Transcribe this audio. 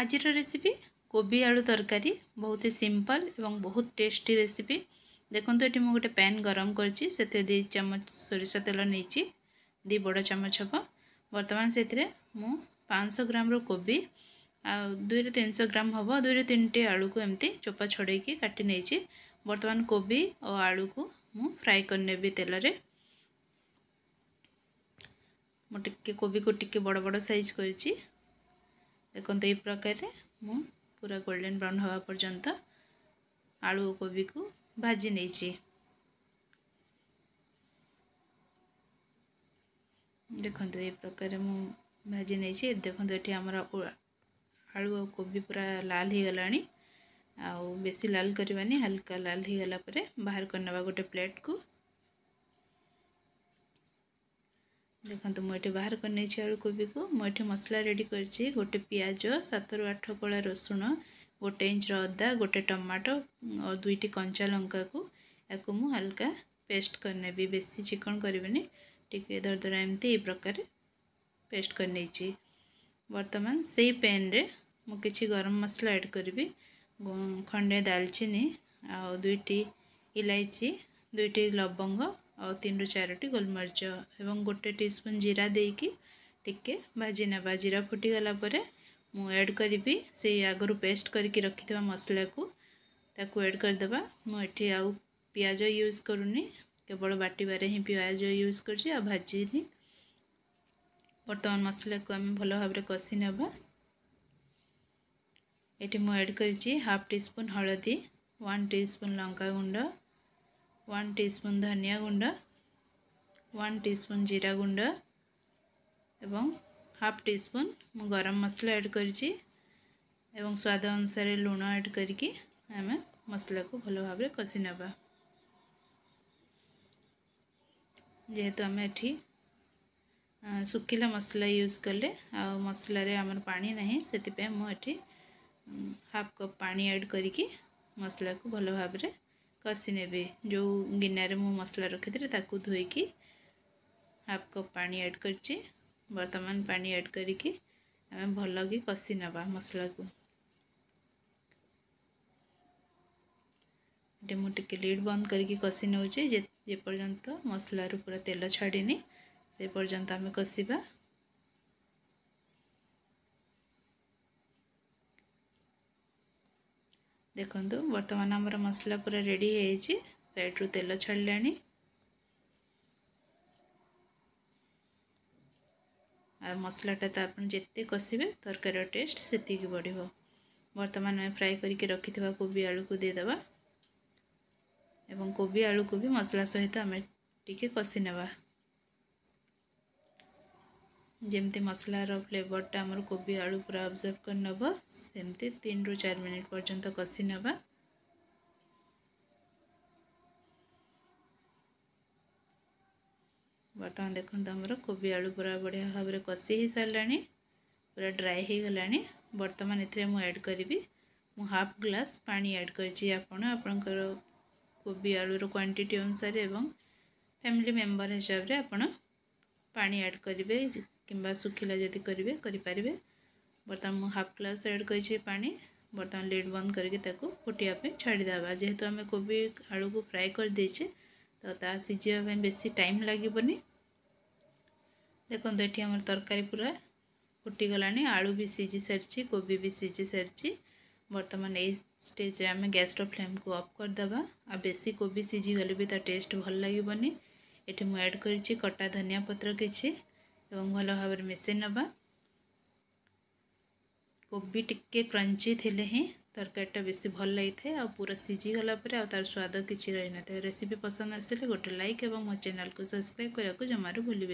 ଆଜିର ରେସିପି କୋବି ଆଳୁ ତରକାରୀ ବହୁତ ସିମ୍ପଲ୍ ଏବଂ ବହୁତ ଟେଷ୍ଟି ରେସିପି ଦେଖନ୍ତୁ ଏଠି ମୁଁ ଗୋଟେ ପ୍ୟାନ୍ ଗରମ କରିଛି ସେଥିରେ ଦୁଇ ଚାମଚ ସୋରିଷ ତେଲ ନେଇଛି ଦୁଇ ବଡ଼ ଚାମଚ ହେବ ବର୍ତ୍ତମାନ ସେଥିରେ ମୁଁ ପାଞ୍ଚଶହ ଗ୍ରାମର କୋବି ଆଉ ଦୁଇରୁ ତିନିଶହ ଗ୍ରାମ ହେବ ଦୁଇରୁ ତିନିଟି ଆଳୁକୁ ଏମିତି ଚୋପା ଛଡ଼େଇକି କାଟି ନେଇଛି ବର୍ତ୍ତମାନ କୋବି ଓ ଆଳୁକୁ ମୁଁ ଫ୍ରାଏ କରିନେବି ତେଲରେ ମୁଁ ଟିକେ କୋବିକୁ ଟିକେ ବଡ଼ ବଡ଼ ସାଇଜ୍ କରିଛି देखो देखते प्रकार पूरा गोल्डन ब्राउन हवा पर्यंत आलू कोबी को भाजी नहीं देखो ये प्रकार भाजी नहीं देखो ये आम आलू कोबी पूरा लाल हो गला बेसी लाल करवानी हल्का लाल हो गला बाहर करना गोटे प्लेट को ଦେଖନ୍ତୁ ମୁଁ ଏଠି ବାହାର କରିନେଇଛି ଆଳୁ କୋବିକୁ ମୁଁ ଏଠି ମସଲା ରେଡ଼ି କରିଛି ଗୋଟେ ପିଆଜ ସାତରୁ ଆଠ କଳା ରସୁଣ ଗୋଟେ ଇଞ୍ଚର ଅଦା ଗୋଟେ ଟମାଟୋ ଆଉ ଦୁଇଟି କଞ୍ଚା ଲଙ୍କାକୁ ୟାକୁ ମୁଁ ହାଲକା ପେଷ୍ଟ କରିନେବି ବେଶୀ ଚିକଣ କରିବିନି ଟିକେ ଧରଧରା ଏମିତି ଏଇ ପ୍ରକାର ପେଷ୍ଟ କରିନେଇଛି ବର୍ତ୍ତମାନ ସେଇ ପେନ୍ରେ ମୁଁ କିଛି ଗରମ ମସଲା ଆଡ଼୍ କରିବି ଖଣ୍ଡେ ଦାଲଚିନି ଆଉ ଦୁଇଟି ଇଲାଇଚି ଦୁଇଟି ଲବଙ୍ଗ ଆଉ ତିନିରୁ ଚାରୋଟି ଗୋଲମରିଚ ଏବଂ ଗୋଟେ ଟି ସ୍ପୁନ୍ ଜିରା ଦେଇକି ଟିକେ ଭାଜି ନେବା ଜିରା ଫୁଟିଗଲା ପରେ ମୁଁ ଆଡ଼୍ କରିବି ସେଇ ଆଗରୁ ପେଷ୍ଟ କରିକି ରଖିଥିବା ମସଲାକୁ ତାକୁ ଆଡ଼୍ କରିଦେବା ମୁଁ ଏଠି ଆଉ ପିଆଜ ୟୁଜ୍ କରୁନି କେବଳ ବାଟିବାରେ ହିଁ ପିଆଜ ୟୁଜ୍ କରୁଛି ଆଉ ଭାଜିନି ବର୍ତ୍ତମାନ ମସଲାକୁ ଆମେ ଭଲ ଭାବରେ କଷି ନେବା ଏଠି ମୁଁ ଆଡ଼୍ କରିଛି ହାଫ୍ ଟି ସ୍ପୁନ୍ ହଳଦୀ ୱାନ୍ ଟି ସ୍ପୁନ୍ ଲଙ୍କାଗୁଣ୍ଡ वन टी स्पून धनिया गुंड वन टी स्पून जीरा गुंड हाफ टी स्पून मु गरम मसला ऐड कर स्वाद अनुसार लुण ऐड करके आम मसला को भल भाव कषि ना जेहेतु आम एटी शुखला मसला यूज कले आ मसलार आमर पा ना से मुझे हाफ कप पा ऐड करके मसला को भल भाव कसी ने जो गिनार मु मसला रखी ताकू धोईकी हाफ कप पा एड कर बर्तमान पा एड करें भल कि कसी ना मसला को मुझे लिड बंद करसी नौ मसलू पूरा तेल छाड़ी से पर्यटन आम कषा ଦେଖନ୍ତୁ ବର୍ତ୍ତମାନ ଆମର ମସଲା ପୁରା ରେଡ଼ି ହେଇଛି ସାଇଡ଼୍ରୁ ତେଲ ଛାଡ଼ିଲାଣି ଆଉ ମସଲାଟା ତ ଆପଣ ଯେତେ କଷିବେ ତରକାରୀର ଟେଷ୍ଟ ସେତିକି ବଢ଼ିବ ବର୍ତ୍ତମାନ ଆମେ ଫ୍ରାଏ କରିକି ରଖିଥିବା କୋବି ଆଳୁକୁ ଦେଇଦେବା ଏବଂ କୋବି ଆଳୁକୁ ବି ମସଲା ସହିତ ଆମେ ଟିକେ କଷି ନେବା ଯେମିତି ମସଲାର ଫ୍ଲେଭର୍ଟା ଆମର କୋବି ଆଳୁ ପୁରା ଅବଜର୍ଭ କରି ନେବ ସେମିତି ତିନିରୁ ଚାରି ମିନିଟ୍ ପର୍ଯ୍ୟନ୍ତ କଷି ନେବା ବର୍ତ୍ତମାନ ଦେଖନ୍ତୁ ଆମର କୋବି ଆଳୁ ପୁରା ବଢ଼ିଆ ଭାବରେ କଷି ହୋଇସାରିଲାଣି ପୁରା ଡ୍ରାଏ ହୋଇଗଲାଣି ବର୍ତ୍ତମାନ ଏଥିରେ ମୁଁ ଆଡ଼୍ କରିବି ମୁଁ ହାଫ୍ ଗ୍ଲାସ୍ ପାଣି ଆଡ଼୍ କରିଛି ଆପଣ ଆପଣଙ୍କର କୋବି ଆଳୁର କ୍ୱାଣ୍ଟିଟି ଅନୁସାରେ ଏବଂ ଫ୍ୟାମିଲି ମେମ୍ବର ହିସାବରେ ଆପଣ ପାଣି ଆଡ଼୍ କରିବେ কিংবা শুখিলা যদি করবে করে বর্তমান মু হাফ গ্লাস এড করেছি পানি বর্তমান লিড বন্ধ করি তাকে ফুটিয়া ছাড়িদেবা যেহেতু আমি কোবি আলুকু ফ্রাই করেদেছে তো তা সিঝিবা বেশি টাইম লাগবনি দেখুন এটি আমার তরকারি পুরা ফুটিগলানি আলু বি সিঝি সারিছি কোবি বি সিঝি সারিছি বর্তমান এই স্টেজে আমি গ্যাসর ফ্লেমকু অফ করেদেবা আর বেশি কোবি সিঝিগলে বি তা টেস্ট ভাল লাগবনি এটি মু এড করেছি কটা ধনিয়া পত্র কিছু বঙ্গ ভালভাবে মেশিনাবা কোবি টি ッケ क्रंची থে লেহি তরকাটা বেশি ভাল লাই থে আর পুরা সিজি গলাপরে আর তার স্বাদ কিচি রইনা তে রেসিপি পছন্দ আসলে গট লাইক এবন মো চ্যানেল কো সাবস্ক্রাইব করা কো জমারু ভুলি না